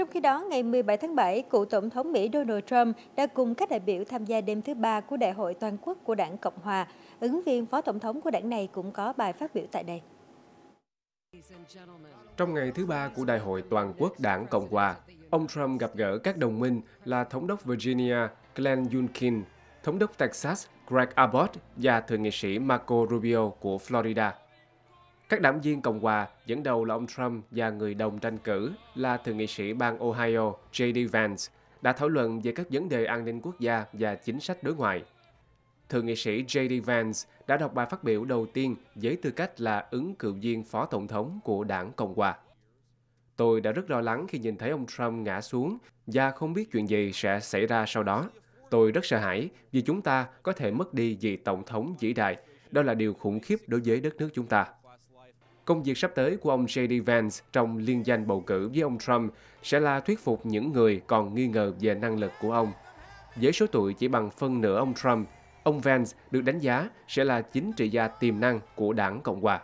Trong khi đó, ngày 17 tháng 7, cựu Tổng thống Mỹ Donald Trump đã cùng các đại biểu tham gia đêm thứ ba của Đại hội Toàn quốc của Đảng Cộng Hòa. Ứng viên Phó Tổng thống của đảng này cũng có bài phát biểu tại đây. Trong ngày thứ ba của Đại hội Toàn quốc Đảng Cộng Hòa, ông Trump gặp gỡ các đồng minh là Thống đốc Virginia Glenn Youngkin, Thống đốc Texas Greg Abbott và Thượng nghị sĩ Marco Rubio của Florida. Các đảng viên Cộng hòa dẫn đầu là ông Trump và người đồng tranh cử là thượng nghị sĩ bang Ohio J.D. Vance đã thảo luận về các vấn đề an ninh quốc gia và chính sách đối ngoại. Thượng nghị sĩ J.D. Vance đã đọc bài phát biểu đầu tiên với tư cách là ứng cử viên phó tổng thống của đảng Cộng hòa. Tôi đã rất lo lắng khi nhìn thấy ông Trump ngã xuống và không biết chuyện gì sẽ xảy ra sau đó. Tôi rất sợ hãi vì chúng ta có thể mất đi vị tổng thống vĩ đại. Đó là điều khủng khiếp đối với đất nước chúng ta. Công việc sắp tới của ông JD Vance trong liên danh bầu cử với ông Trump sẽ là thuyết phục những người còn nghi ngờ về năng lực của ông. Với số tuổi chỉ bằng phân nửa ông Trump, ông Vance được đánh giá sẽ là chính trị gia tiềm năng của đảng Cộng hòa.